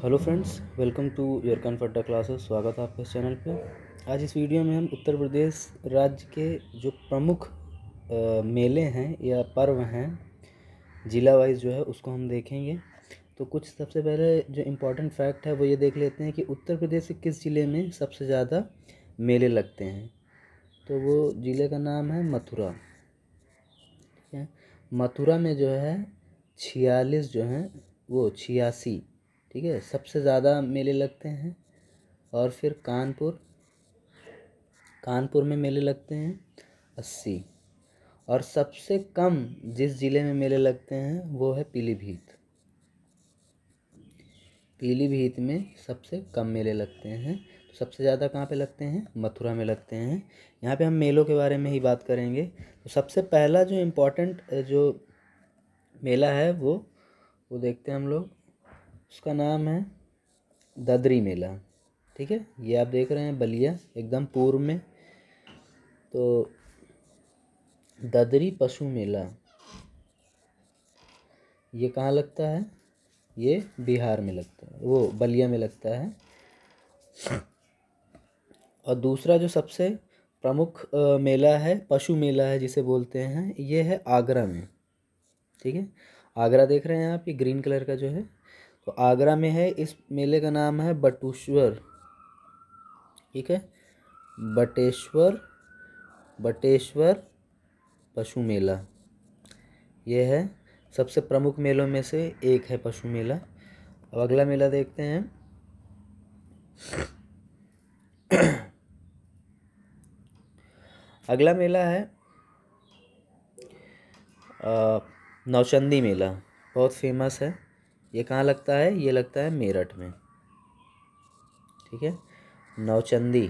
hello friends welcome to your Comforta classes स्वागत है आपके इस चैनल पे आज इस वीडियो में हम उत्तर प्रदेश राज्य के जो प्रमुख मेले हैं या पर्व हैं जिला वाइज जो है उसको हम देखेंगे तो कुछ सबसे पहले जो इम्पोर्टेंट फैक्ट है वो ये देख लेते हैं कि उत्तर प्रदेश के किस ज़िले में सबसे ज़्यादा मेले लगते हैं तो वो ज़िले का नाम है मथुरा ठीक है मथुरा में जो है छियालीस जो हैं वो छियासी ठीक है सबसे ज़्यादा मेले लगते हैं और फिर कानपुर कानपुर में मेले लगते हैं अस्सी और सबसे कम जिस ज़िले में मेले लगते हैं वो है पीलीभीत पीलीभीत में सबसे कम मेले लगते हैं तो सबसे ज़्यादा कहाँ पे लगते हैं मथुरा में लगते हैं यहाँ पे हम मेलों के बारे में ही बात करेंगे तो सबसे पहला जो इम्पोर्टेंट जो मेला है वो वो देखते हैं हम लोग उसका नाम है ददरी मेला ठीक है ये आप देख रहे हैं बलिया एकदम पूर्व में तो ददरी पशु मेला ये कहाँ लगता है ये बिहार में लगता है वो बलिया में लगता है और दूसरा जो सबसे प्रमुख मेला है पशु मेला है जिसे बोलते हैं ये है आगरा में ठीक है आगरा देख रहे हैं आप ये ग्रीन कलर का जो है तो आगरा में है इस मेले का नाम है बटुश्वर ठीक है बटेश्वर बटेश्वर पशु मेला यह है सबसे प्रमुख मेलों में से एक है पशु मेला अब अगला मेला देखते हैं अगला मेला है नौचंदी मेला बहुत फेमस है ये कहाँ लगता है ये लगता है मेरठ में ठीक है नौचंदी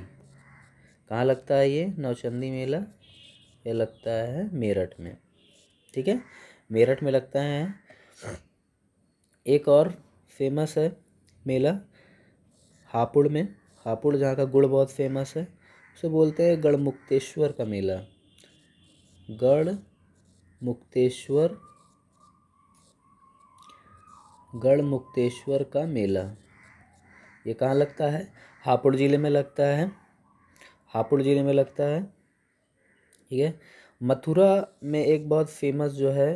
कहाँ लगता है ये नौचंदी मेला ये लगता है मेरठ में ठीक है मेरठ में लगता है एक और फेमस है मेला हापुड़ में हापुड़ जहाँ का गुड़ बहुत फेमस है उसे बोलते हैं गढ़ मुक्तेश्वर का मेला गढ़ मुक्तेश्वर गढ़ मुक्तेश्वर का मेला ये कहाँ लगता है हापुड़ ज़िले में लगता है हापुड़ ज़िले में लगता है ठीक है मथुरा में एक बहुत फेमस जो है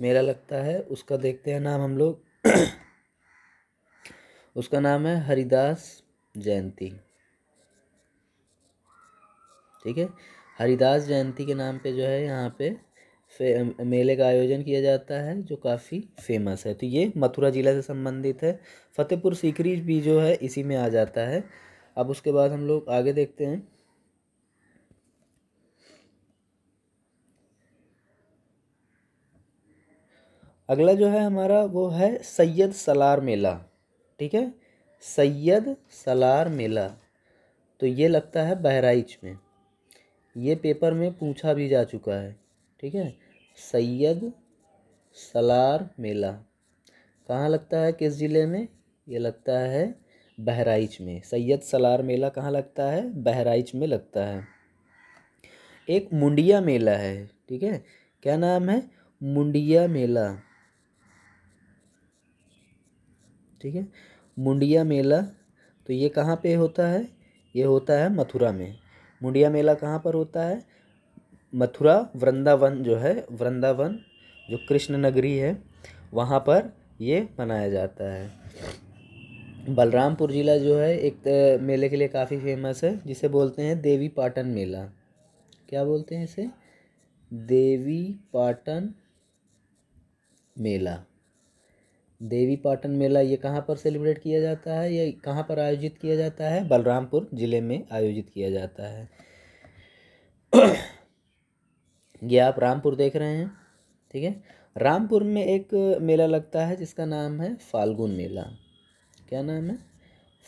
मेला लगता है उसका देखते हैं नाम हम लोग उसका नाम है हरिदास जयंती ठीक है हरिदास जयंती के नाम पे जो है यहाँ पे मेले का आयोजन किया जाता है जो काफ़ी फेमस है तो ये मथुरा ज़िला से संबंधित है फतेहपुर सीकरी भी जो है इसी में आ जाता है अब उसके बाद हम लोग आगे देखते हैं अगला जो है हमारा वो है सैयद सलार मेला ठीक है सैयद सलार मेला तो ये लगता है बहराइच में ये पेपर में पूछा भी जा चुका है ठीक है सैयद सलार मेला कहाँ लगता है किस ज़िले में ये लगता है बहराइच में सैयद सलार मेला कहाँ लगता है बहराइच में लगता है एक मुंडिया मेला है ठीक है क्या नाम है मुंडिया मेला ठीक है मुंडिया मेला तो ये कहाँ पे होता है ये होता है मथुरा में मुंडिया मेला कहाँ पर होता है मथुरा वृंदावन जो है वृंदावन जो कृष्ण नगरी है वहाँ पर ये मनाया जाता है बलरामपुर ज़िला जो है एक मेले के लिए काफ़ी फेमस है जिसे बोलते हैं देवी पाटन मेला क्या बोलते हैं इसे देवी पाटन मेला देवी पाटन मेला ये कहाँ पर सेलिब्रेट किया जाता है ये कहाँ पर आयोजित किया जाता है बलरामपुर ज़िले में आयोजित किया जाता है ये आप रामपुर देख रहे हैं ठीक है रामपुर में एक मेला लगता है जिसका नाम है फाल्गुन मेला क्या नाम है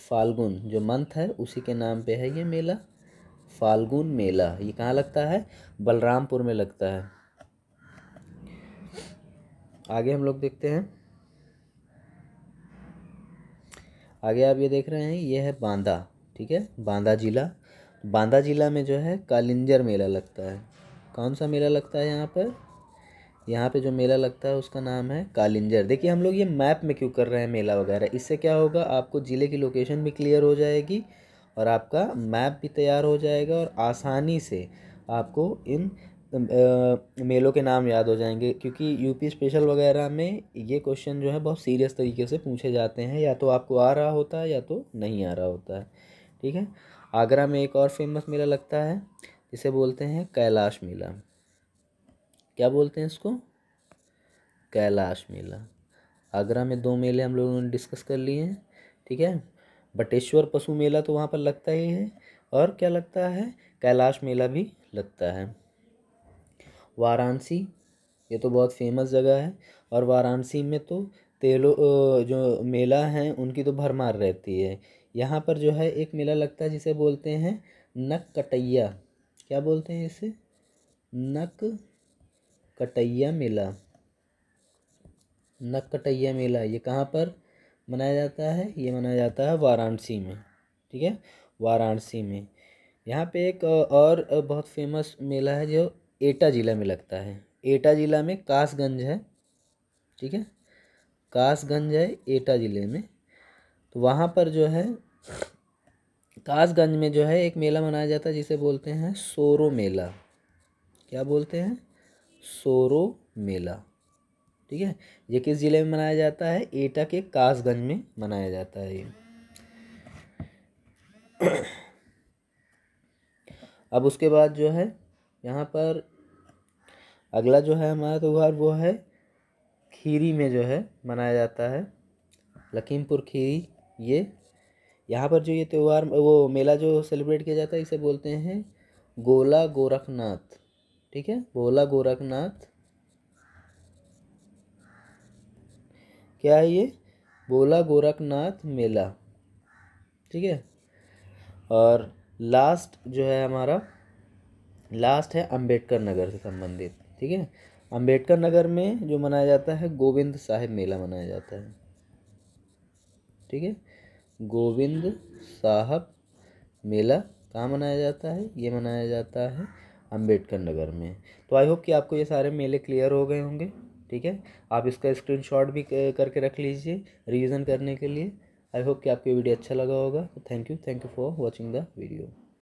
फाल्गुन जो मंथ है उसी के नाम पे है ये मेला फाल्गुन मेला ये कहाँ लगता है बलरामपुर में लगता है आगे हम लोग देखते हैं आगे आप ये देख रहे हैं ये है बांदा ठीक है बांदा जिला बांदा जिला में जो है कालिंजर मेला लगता है कौन सा मेला लगता है यहाँ पर यहाँ पे जो मेला लगता है उसका नाम है कालिंजर देखिए हम लोग ये मैप में क्यों कर रहे हैं मेला वगैरह इससे क्या होगा आपको ज़िले की लोकेशन भी क्लियर हो जाएगी और आपका मैप भी तैयार हो जाएगा और आसानी से आपको इन मेलों के नाम याद हो जाएंगे क्योंकि यूपी स्पेशल वगैरह में ये क्वेश्चन जो है बहुत सीरियस तरीके से पूछे जाते हैं या तो आपको आ रहा होता है या तो नहीं आ रहा होता है ठीक है आगरा में एक और फेमस मेला लगता है इसे बोलते हैं कैलाश मेला क्या बोलते हैं इसको कैलाश मेला आगरा में दो मेले हम लोगों ने डिस्कस कर लिए हैं ठीक है बटेश्वर पशु मेला तो वहाँ पर लगता ही है और क्या लगता है कैलाश मेला भी लगता है वाराणसी ये तो बहुत फेमस जगह है और वाराणसी में तो तेलो जो मेला है उनकी तो भरमार रहती है यहाँ पर जो है एक मेला लगता है जिसे बोलते हैं नक कटैया क्या बोलते हैं इसे नक कटैया मेला नक कटैया मेला ये कहाँ पर मनाया जाता है ये मनाया जाता है वाराणसी में ठीक है वाराणसी में यहाँ पे एक और बहुत फेमस मेला है जो एटा ज़िला में लगता है एटा ज़िला में कासगंज है ठीक है कासगंज है एटा ज़िले में तो वहाँ पर जो है कासगंज में जो है एक मेला मनाया जाता है जिसे बोलते हैं सोरो मेला क्या बोलते हैं सोरो मेला ठीक है ये किस ज़िले में मनाया जाता है एटा के कासगंज में मनाया जाता है ये अब उसके बाद जो है यहाँ पर अगला जो है हमारा त्यौहार वो है खीरी में जो है मनाया जाता है लखीमपुर खीरी ये यहाँ पर जो ये त्यौहार वो मेला जो सेलिब्रेट किया जाता है इसे बोलते हैं गोला गोरखनाथ ठीक है भोला गोरखनाथ क्या है ये भोला गोरखनाथ मेला ठीक है और लास्ट जो है हमारा लास्ट है अंबेडकर नगर से संबंधित ठीक है अंबेडकर नगर में जो मनाया जाता है गोविंद साहिब मेला मनाया जाता है ठीक है गोविंद साहब मेला कहाँ मनाया जाता है ये मनाया जाता है अंबेडकर नगर में तो आई होप कि आपको ये सारे मेले क्लियर हो गए होंगे ठीक है आप इसका स्क्रीनशॉट भी करके रख लीजिए रिवीजन करने के लिए आई होप कि आपको वीडियो अच्छा लगा होगा तो thank you thank you for watching the video